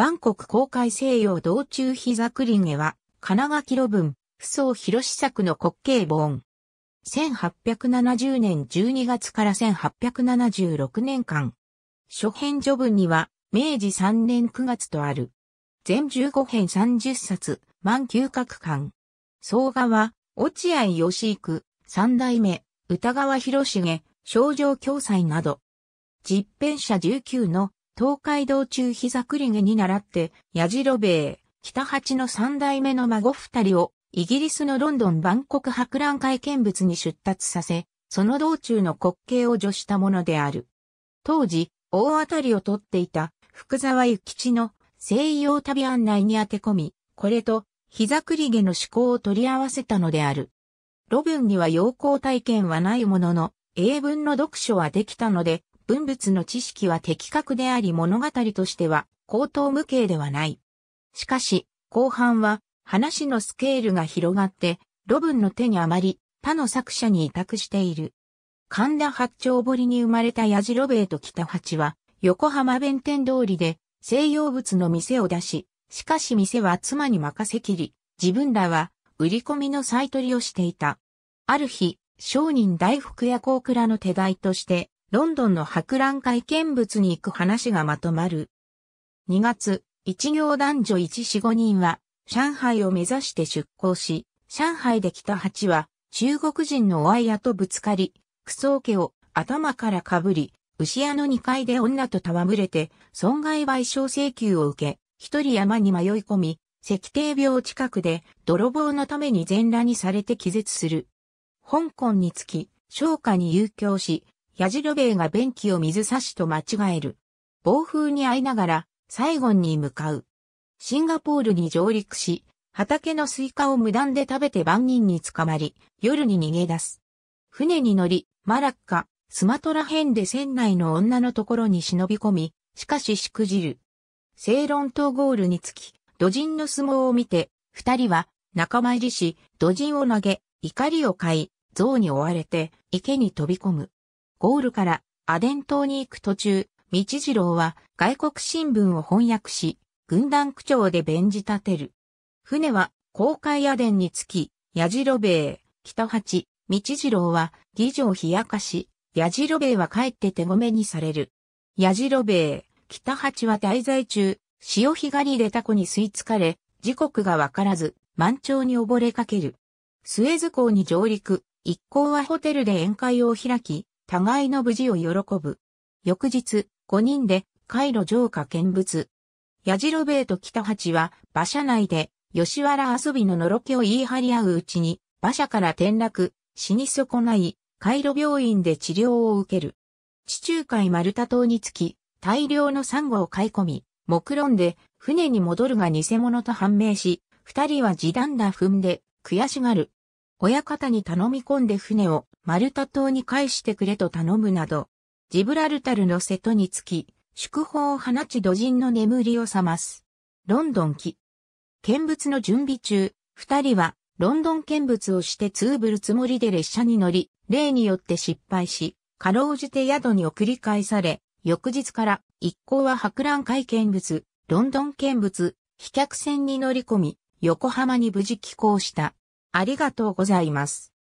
万国公開西洋道中膝クリは、ゲは、川記録文、不相広志作の国慶本。1870年12月から1876年間。初編序文には、明治3年9月とある。全15編30冊、満9角館。総画は、落合義育、三代目、歌川広重、少女共済など。実編者19の東海道中膝栗毛に倣って、矢次兵衛、北八の三代目の孫二人を、イギリスのロンドン万国博覧会見物に出立させ、その道中の滑稽を助したものである。当時、大当たりを取っていた福沢諭吉の西洋旅案内に当て込み、これと膝栗毛の思考を取り合わせたのである。ロブンには陽光体験はないものの、英文の読書はできたので、文物の知識は的確であり物語としては高等無形ではない。しかし、後半は話のスケールが広がって、ロブンの手にあまり他の作者に委託している。神田八丁堀に生まれた矢次ロベー北八は、横浜弁天通りで西洋物の店を出し、しかし店は妻に任せきり、自分らは売り込みの再取りをしていた。ある日、商人大福や高倉の手代として、ロンドンの博覧会見物に行く話がまとまる。2月、一行男女1 4、5人は、上海を目指して出港し、上海で来た蜂は、中国人のおイヤとぶつかり、クソオ家を頭からかぶり、牛屋の2階で女と戯れて、損害賠償請求を受け、一人山に迷い込み、石帝病近くで泥棒のために全裸にされて気絶する。香港に着き、商家に遊興し、ヤジロベイが便器を水差しと間違える。暴風に遭いながら、サイゴンに向かう。シンガポールに上陸し、畑のスイカを無断で食べて万人に捕まり、夜に逃げ出す。船に乗り、マラッカ、スマトラ編で船内の女のところに忍び込み、しかししくじる。正論とゴールにつき、土人の相撲を見て、二人は仲間入りし、土人を投げ、怒りを買い、像に追われて池に飛び込む。ゴールからアデン島に行く途中、道次郎は外国新聞を翻訳し、軍団区長で弁じ立てる。船は公開アデンにつき、矢次郎兵衛、北八、道次郎は議場冷やかし、矢次郎兵衛は帰って手ごめにされる。矢次郎兵衛、北八は滞在中、潮干狩りでタコに吸い付かれ、時刻がわからず、満潮に溺れかける。スエズ港に上陸、一行はホテルで宴会を開き、互いの無事を喜ぶ。翌日、5人で、カイロ城下見物。矢次兵と北八は、馬車内で、吉原遊びののろけを言い張り合ううちに、馬車から転落、死に損ない、カイロ病院で治療を受ける。地中海マルタ島につき、大量のサンゴを買い込み、目論んで、船に戻るが偽物と判明し、二人は地団打踏んで、悔しがる。親方に頼み込んで船をマルタ島に返してくれと頼むなど、ジブラルタルの瀬戸につき、祝砲を放ち土人の眠りを覚ます。ロンドン記。見物の準備中、二人はロンドン見物をしてツーブルつもりで列車に乗り、例によって失敗し、かろうじて宿に送り返され、翌日から一行は博覧会見物、ロンドン見物、飛脚船に乗り込み、横浜に無事寄港した。ありがとうございます。